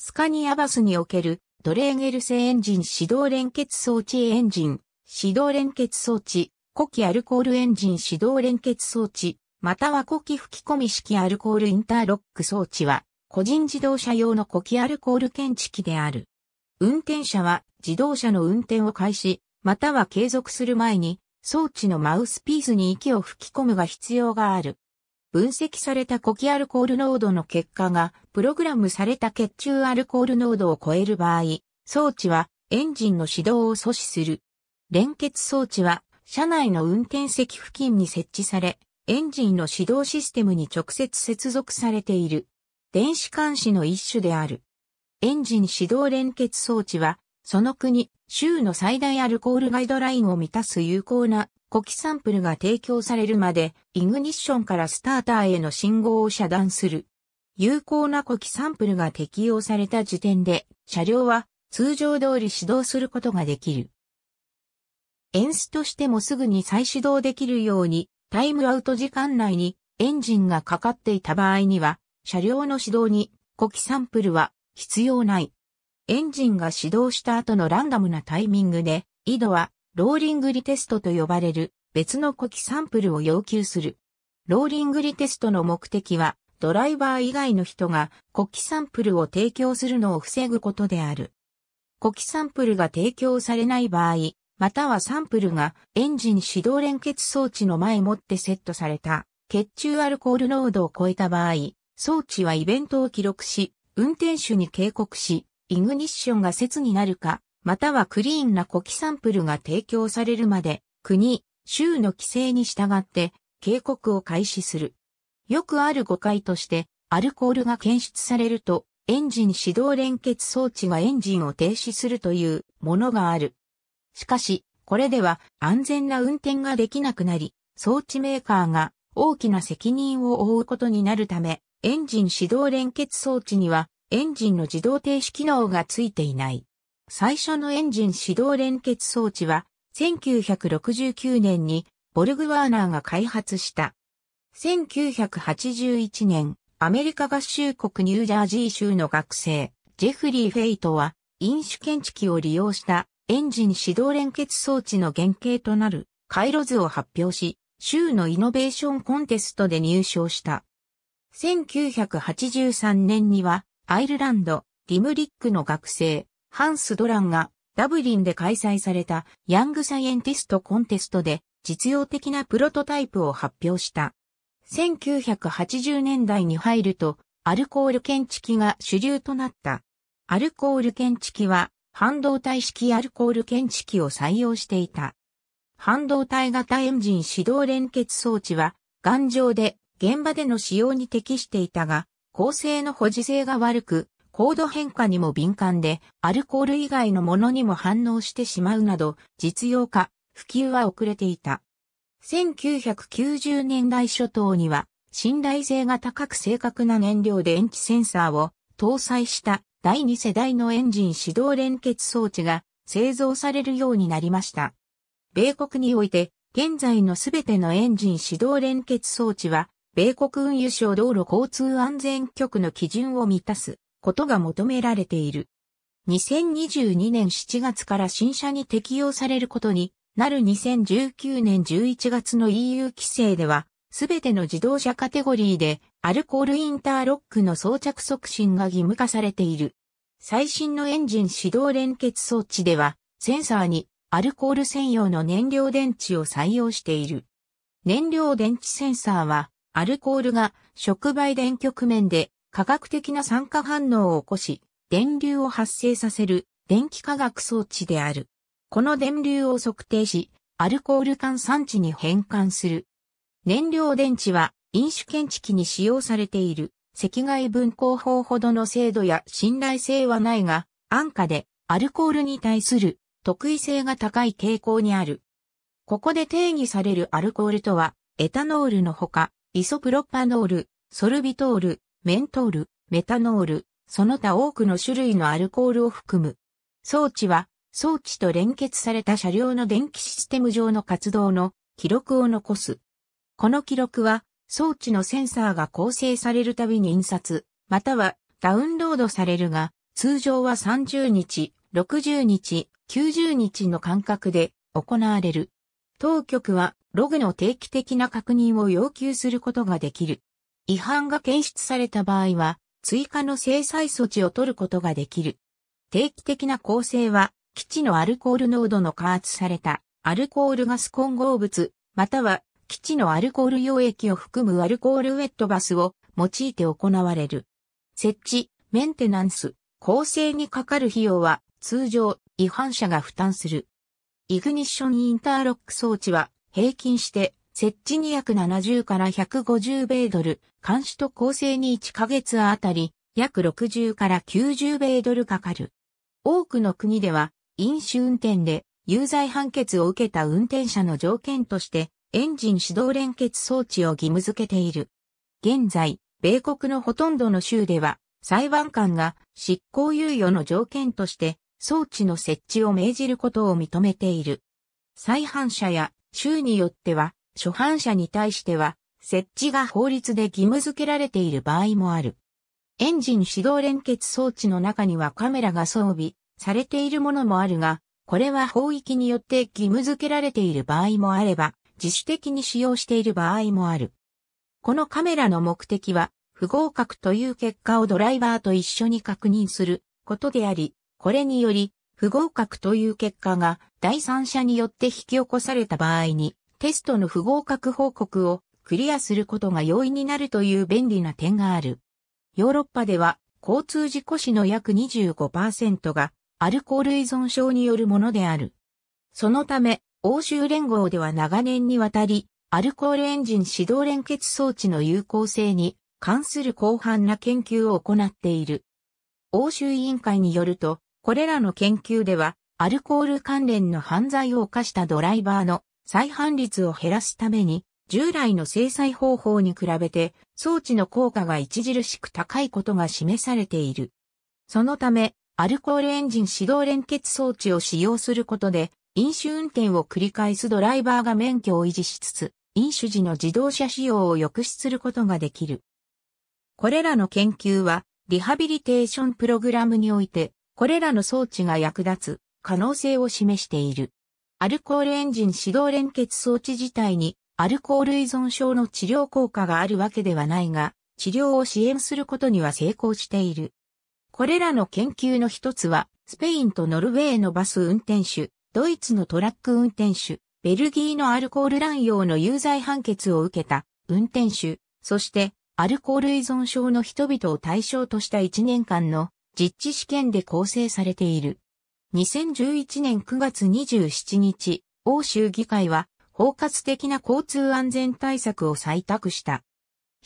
スカニアバスにおけるドレーゲル製エンジン始動連結装置エンジン、始動連結装置、呼気アルコールエンジン始動連結装置、または呼気吹き込み式アルコールインターロック装置は、個人自動車用の呼気アルコール検知器である。運転者は自動車の運転を開始、または継続する前に、装置のマウスピースに息を吹き込むが必要がある。分析された呼気アルコール濃度の結果が、プログラムされた血中アルコール濃度を超える場合、装置はエンジンの始動を阻止する。連結装置は、車内の運転席付近に設置され、エンジンの始動システムに直接接続されている。電子監視の一種である。エンジン始動連結装置は、その国、州の最大アルコールガイドラインを満たす有効な呼気サンプルが提供されるまで、イグニッションからスターターへの信号を遮断する。有効な呼気サンプルが適用された時点で、車両は通常通り始動することができる。エンスとしてもすぐに再始動できるように、タイムアウト時間内にエンジンがかかっていた場合には、車両の始動に呼気サンプルは必要ない。エンジンが始動した後のランダムなタイミングで、井戸はローリングリテストと呼ばれる別の呼気サンプルを要求する。ローリングリテストの目的は、ドライバー以外の人が呼気サンプルを提供するのを防ぐことである。呼気サンプルが提供されない場合、またはサンプルがエンジン始動連結装置の前もってセットされた血中アルコール濃度を超えた場合、装置はイベントを記録し、運転手に警告し、イグニッションが説になるか、またはクリーンな呼気サンプルが提供されるまで、国、州の規制に従って警告を開始する。よくある誤解として、アルコールが検出されると、エンジン始動連結装置がエンジンを停止するというものがある。しかし、これでは安全な運転ができなくなり、装置メーカーが大きな責任を負うことになるため、エンジン始動連結装置にはエンジンの自動停止機能がついていない。最初のエンジン始動連結装置は、1969年にボルグワーナーが開発した。1981年、アメリカ合衆国ニュージャージー州の学生、ジェフリー・フェイトは、飲酒検知器を利用したエンジン始動連結装置の原型となる回路図を発表し、州のイノベーションコンテストで入賞した。1983年には、アイルランド、リムリックの学生、ハンス・ドランがダブリンで開催されたヤングサイエンティストコンテストで実用的なプロトタイプを発表した。1980年代に入るとアルコール検知器が主流となった。アルコール検知器は半導体式アルコール検知器を採用していた。半導体型エンジン始動連結装置は頑丈で現場での使用に適していたが、構成の保持性が悪く、高度変化にも敏感で、アルコール以外のものにも反応してしまうなど、実用化、普及は遅れていた。1990年代初頭には、信頼性が高く正確な燃料電池センサーを搭載した第2世代のエンジン始動連結装置が製造されるようになりました。米国において、現在のすべてのエンジン始動連結装置は、米国運輸省道路交通安全局の基準を満たす。ことが求められている。2022年7月から新車に適用されることになる2019年11月の EU 規制では、すべての自動車カテゴリーでアルコールインターロックの装着促進が義務化されている。最新のエンジン始動連結装置では、センサーにアルコール専用の燃料電池を採用している。燃料電池センサーは、アルコールが触媒電極面で化学的な酸化反応を起こし、電流を発生させる電気化学装置である。この電流を測定し、アルコール炭酸値に変換する。燃料電池は飲酒検知器に使用されている赤外分光法ほどの精度や信頼性はないが、安価でアルコールに対する特異性が高い傾向にある。ここで定義されるアルコールとは、エタノールのほか、イソプロパノール、ソルビトール、メントール、メタノール、その他多くの種類のアルコールを含む。装置は、装置と連結された車両の電気システム上の活動の記録を残す。この記録は、装置のセンサーが構成されるたびに印刷、またはダウンロードされるが、通常は30日、60日、90日の間隔で行われる。当局はログの定期的な確認を要求することができる。違反が検出された場合は、追加の制裁措置を取ることができる。定期的な構成は、基地のアルコール濃度の加圧されたアルコールガス混合物、または基地のアルコール溶液を含むアルコールウェットバスを用いて行われる。設置、メンテナンス、構成にかかる費用は通常違反者が負担する。イグニッションインターロック装置は平均して設置270から150米ドル、監視と構成に1ヶ月あたり、約60から90米ドルかかる。多くの国では、飲酒運転で有罪判決を受けた運転者の条件として、エンジン始動連結装置を義務付けている。現在、米国のほとんどの州では、裁判官が執行猶予の条件として、装置の設置を命じることを認めている。再犯者や州によっては、初犯者に対しては、設置が法律で義務付けられている場合もある。エンジン指導連結装置の中にはカメラが装備されているものもあるが、これは法域によって義務付けられている場合もあれば、自主的に使用している場合もある。このカメラの目的は、不合格という結果をドライバーと一緒に確認することであり、これにより、不合格という結果が第三者によって引き起こされた場合にテストの不合格報告をクリアすることが容易になるという便利な点がある。ヨーロッパでは交通事故死の約25%がアルコール依存症によるものである。そのため、欧州連合では長年にわたり、アルコールエンジン指導連結装置の有効性に関する広範な研究を行っている。欧州委員会によると、これらの研究では、アルコール関連の犯罪を犯したドライバーの再犯率を減らすために、従来の制裁方法に比べて装置の効果が著しく高いことが示されている。そのため、アルコールエンジン始動連結装置を使用することで、飲酒運転を繰り返すドライバーが免許を維持しつつ、飲酒時の自動車使用を抑止することができる。これらの研究は、リハビリテーションプログラムにおいて、これらの装置が役立つ可能性を示している。アルコールエンジン始動連結装置自体にアルコール依存症の治療効果があるわけではないが、治療を支援することには成功している。これらの研究の一つは、スペインとノルウェーのバス運転手、ドイツのトラック運転手、ベルギーのアルコール乱用の有罪判決を受けた運転手、そしてアルコール依存症の人々を対象とした1年間の実地試験で構成されている。2011年9月27日、欧州議会は包括的な交通安全対策を採択した。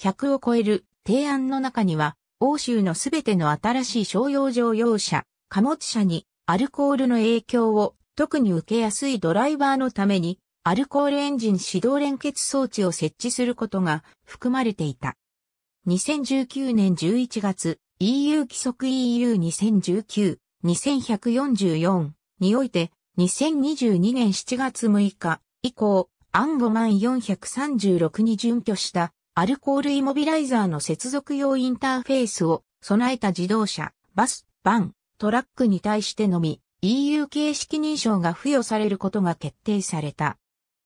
100を超える提案の中には、欧州のすべての新しい商用乗用車、貨物車にアルコールの影響を特に受けやすいドライバーのためにアルコールエンジン指導連結装置を設置することが含まれていた。2019年11月 EU 規則 EU2019 2144において、2022年7月6日以降、アンゴマン436に準拠したアルコールイモビライザーの接続用インターフェースを備えた自動車、バス、バン、トラックに対してのみ EU 形式認証が付与されることが決定された。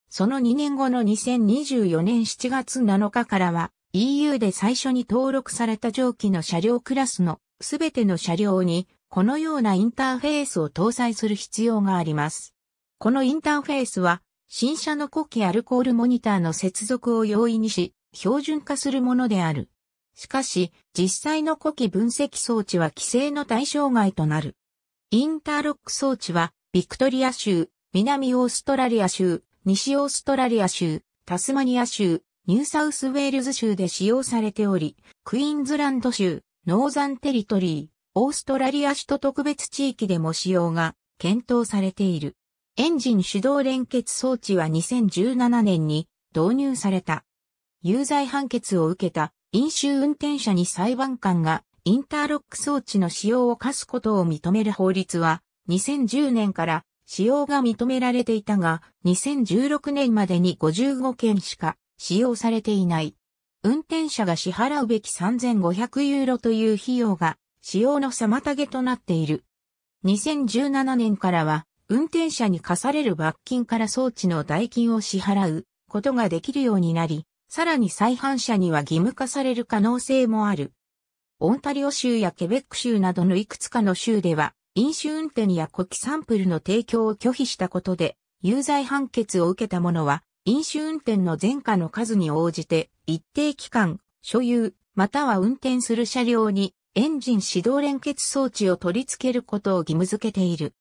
その2年後の2024年7月7日からは EU で最初に登録された蒸気の車両クラスのすべての車両にこのようなインターフェースを搭載する必要があります。このインターフェースは、新車の呼気アルコールモニターの接続を容易にし、標準化するものである。しかし、実際の呼気分析装置は規制の対象外となる。インターロック装置は、ビクトリア州、南オーストラリア州、西オーストラリア州、タスマニア州、ニューサウスウェールズ州で使用されており、クイーンズランド州、ノーザンテリトリー、オーストラリア首都特別地域でも使用が検討されている。エンジン手動連結装置は2017年に導入された。有罪判決を受けた飲酒運転者に裁判官がインターロック装置の使用を課すことを認める法律は2010年から使用が認められていたが2016年までに55件しか使用されていない。運転者が支払うべき3500ユーロという費用が使用の妨げとなっている。2017年からは、運転者に課される罰金から装置の代金を支払うことができるようになり、さらに再犯者には義務化される可能性もある。オンタリオ州やケベック州などのいくつかの州では、飲酒運転や呼気サンプルの提供を拒否したことで、有罪判決を受けた者は、飲酒運転の前科の数に応じて、一定期間、所有、または運転する車両にエンジン始動連結装置を取り付けることを義務付けている。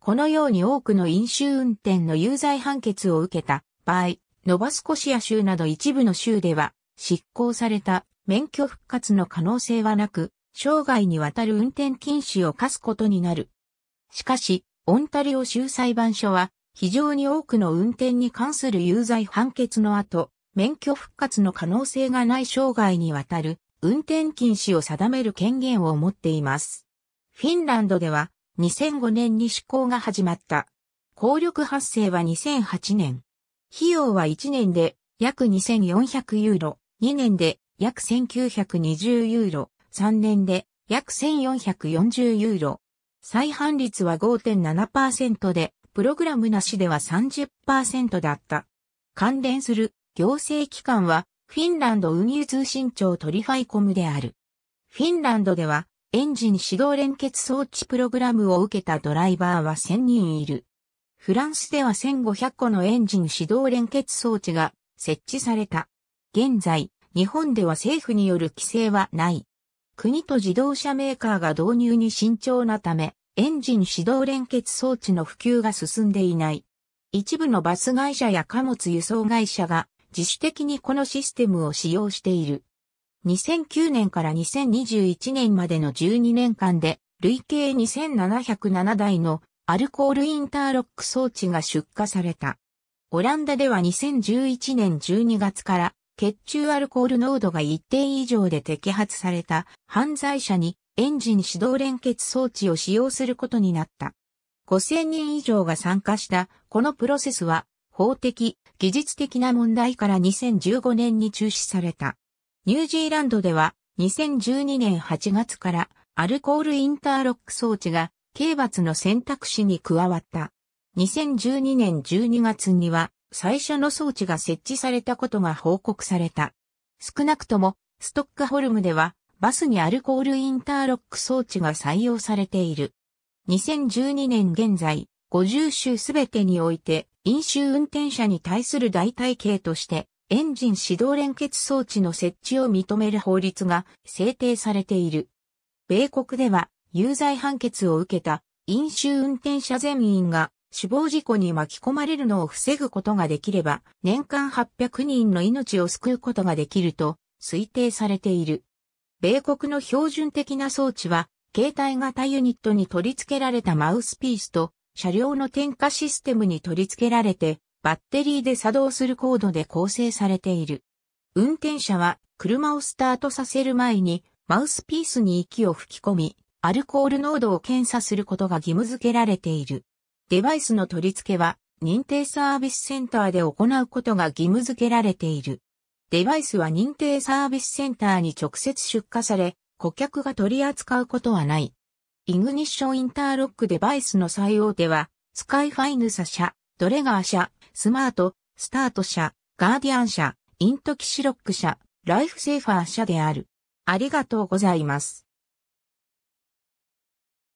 このように多くの飲酒運転の有罪判決を受けた場合、ノバスコシア州など一部の州では、執行された免許復活の可能性はなく、生涯にわたる運転禁止を課すことになる。しかし、オンタリオ州裁判所は、非常に多くの運転に関する有罪判決の後、免許復活の可能性がない生涯にわたる運転禁止を定める権限を持っています。フィンランドでは2005年に施行が始まった。効力発生は2008年。費用は1年で約2400ユーロ、2年で約1920ユーロ、3年で約1440ユーロ。再販率は5.7%で、プログラムなしでは30%だった。関連する行政機関はフィンランド運輸通信庁トリファイコムである。フィンランドでは、エンジン始動連結装置プログラムを受けたドライバーは1000人いる。フランスでは1500個のエンジン始動連結装置が設置された。現在、日本では政府による規制はない。国と自動車メーカーが導入に慎重なため、エンジン始動連結装置の普及が進んでいない。一部のバス会社や貨物輸送会社が自主的にこのシステムを使用している。2009年から2021年までの12年間で、累計2707台のアルコールインターロック装置が出荷された。オランダでは2011年12月から血中アルコール濃度が一定以上で摘発された犯罪者にエンジン指導連結装置を使用することになった。5000人以上が参加したこのプロセスは法的、技術的な問題から2015年に中止された。ニュージーランドでは2012年8月からアルコールインターロック装置が刑罰の選択肢に加わった。2012年12月には最初の装置が設置されたことが報告された。少なくともストックホルムではバスにアルコールインターロック装置が採用されている。2012年現在、50州すべてにおいて飲酒運転者に対する代替刑として、エンジン始動連結装置の設置を認める法律が制定されている。米国では、有罪判決を受けた飲酒運転者全員が死亡事故に巻き込まれるのを防ぐことができれば、年間800人の命を救うことができると推定されている。米国の標準的な装置は、携帯型ユニットに取り付けられたマウスピースと車両の点火システムに取り付けられて、バッテリーで作動するコードで構成されている。運転者は車をスタートさせる前にマウスピースに息を吹き込み、アルコール濃度を検査することが義務付けられている。デバイスの取り付けは認定サービスセンターで行うことが義務付けられている。デバイスは認定サービスセンターに直接出荷され、顧客が取り扱うことはない。イグニッションインターロックデバイスの最大手は、スカイファイヌサ社、ドレガー社、スマート、スタート社、ガーディアン社、イントキシロック社、ライフセーファー社である。ありがとうございます。